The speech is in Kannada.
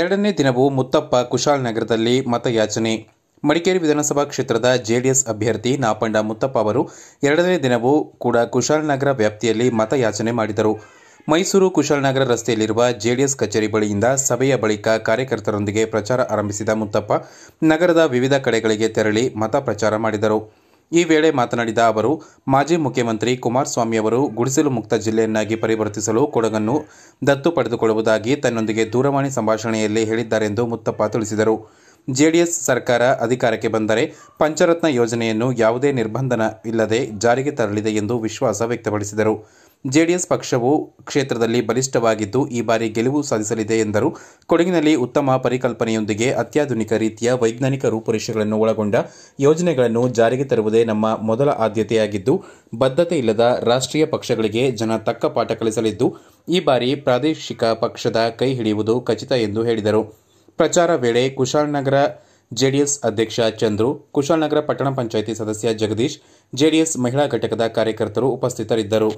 ಎರಡನೇ ದಿನವೂ ಮುತ್ತಪ್ಪ ಕುಶಾಲ್ ನಗರದಲ್ಲಿ ಮತಯಾಚನೆ ಮಡಿಕೇರಿ ವಿಧಾನಸಭಾ ಕ್ಷೇತ್ರದ ಜೆಡಿಎಸ್ ಅಭ್ಯರ್ಥಿ ನಾಪಂಡ ಮುತ್ತಪ್ಪ ಅವರು ಎರಡನೇ ದಿನವೂ ಕೂಡ ಕುಶಾಲನಗರ ವ್ಯಾಪ್ತಿಯಲ್ಲಿ ಮತಯಾಚನೆ ಮಾಡಿದರು ಮೈಸೂರು ಕುಶಾಲನಗರ ರಸ್ತೆಯಲ್ಲಿರುವ ಜೆಡಿಎಸ್ ಕಚೇರಿ ಬಳಿಯಿಂದ ಸಭೆಯ ಬಳಿಕ ಕಾರ್ಯಕರ್ತರೊಂದಿಗೆ ಪ್ರಚಾರ ಆರಂಭಿಸಿದ ಮುತ್ತಪ್ಪ ನಗರದ ವಿವಿಧ ಕಡೆಗಳಿಗೆ ತೆರಳಿ ಮತ ಪ್ರಚಾರ ಮಾಡಿದರು ಈ ವೇಳೆ ಮಾತನಾಡಿದ ಅವರು ಮಾಜಿ ಮುಖ್ಯಮಂತ್ರಿ ಕುಮಾರಸ್ವಾಮಿ ಅವರು ಗುಡಿಸಲು ಮುಕ್ತ ಜಿಲ್ಲೆಯನ್ನಾಗಿ ಪರಿವರ್ತಿಸಲು ಕೊಡಗನ್ನು ದತ್ತು ಪಡೆದುಕೊಳ್ಳುವುದಾಗಿ ತನ್ನೊಂದಿಗೆ ದೂರವಾಣಿ ಸಂಭಾಷಣೆಯಲ್ಲಿ ಹೇಳಿದ್ದಾರೆಂದು ಮುತ್ತಪ್ಪ ತಿಳಿಸಿದರು ಜೆಡಿಎಸ್ ಸರ್ಕಾರ ಅಧಿಕಾರಕ್ಕೆ ಬಂದರೆ ಪಂಚರತ್ನ ಯೋಜನೆಯನ್ನು ಯಾವುದೇ ನಿರ್ಬಂಧನ ಇಲ್ಲದೆ ಜಾರಿಗೆ ತರಲಿದೆ ಎಂದು ವಿಶ್ವಾಸ ವ್ಯಕ್ತಪಡಿಸಿದರು ಜೆಡಿಎಸ್ ಪಕ್ಷವು ಕ್ಷೇತ್ರದಲ್ಲಿ ಬಲಿಷ್ಠವಾಗಿದ್ದು ಈ ಬಾರಿ ಗೆಲುವು ಸಾಧಿಸಲಿದೆ ಎಂದರು ಕೊಡಗಿನಲ್ಲಿ ಉತ್ತಮ ಪರಿಕಲ್ಪನೆಯೊಂದಿಗೆ ಅತ್ಯಾಧುನಿಕ ರೀತಿಯ ವೈಜ್ಞಾನಿಕ ರೂಪುರೇಷೆಗಳನ್ನು ಒಳಗೊಂಡ ಯೋಜನೆಗಳನ್ನು ಜಾರಿಗೆ ತರುವುದೇ ನಮ್ಮ ಮೊದಲ ಆದ್ಯತೆಯಾಗಿದ್ದು ಬದ್ಧತೆ ಇಲ್ಲದ ರಾಷ್ಟ್ರೀಯ ಪಕ್ಷಗಳಿಗೆ ಜನ ತಕ್ಕ ಪಾಠ ಕಲಿಸಲಿದ್ದು ಈ ಬಾರಿ ಪ್ರಾದೇಶಿಕ ಪಕ್ಷದ ಕೈ ಹಿಡಿಯುವುದು ಖಚಿತ ಎಂದು ಹೇಳಿದರು ಪ್ರಚಾರ ವೇಳೆ ಕುಶಾಲನಗರ ಜೆಡಿಎಸ್ ಅಧ್ಯಕ್ಷ ಚಂದ್ರು ಕುಶಾಲನಗರ ಪಟ್ಟಣ ಪಂಚಾಯಿತಿ ಸದಸ್ಯ ಜಗದೀಶ್ ಜೆಡಿಎಸ್ ಮಹಿಳಾ ಘಟಕದ ಕಾರ್ಯಕರ್ತರು ಉಪಸ್ಥಿತರಿದ್ದರು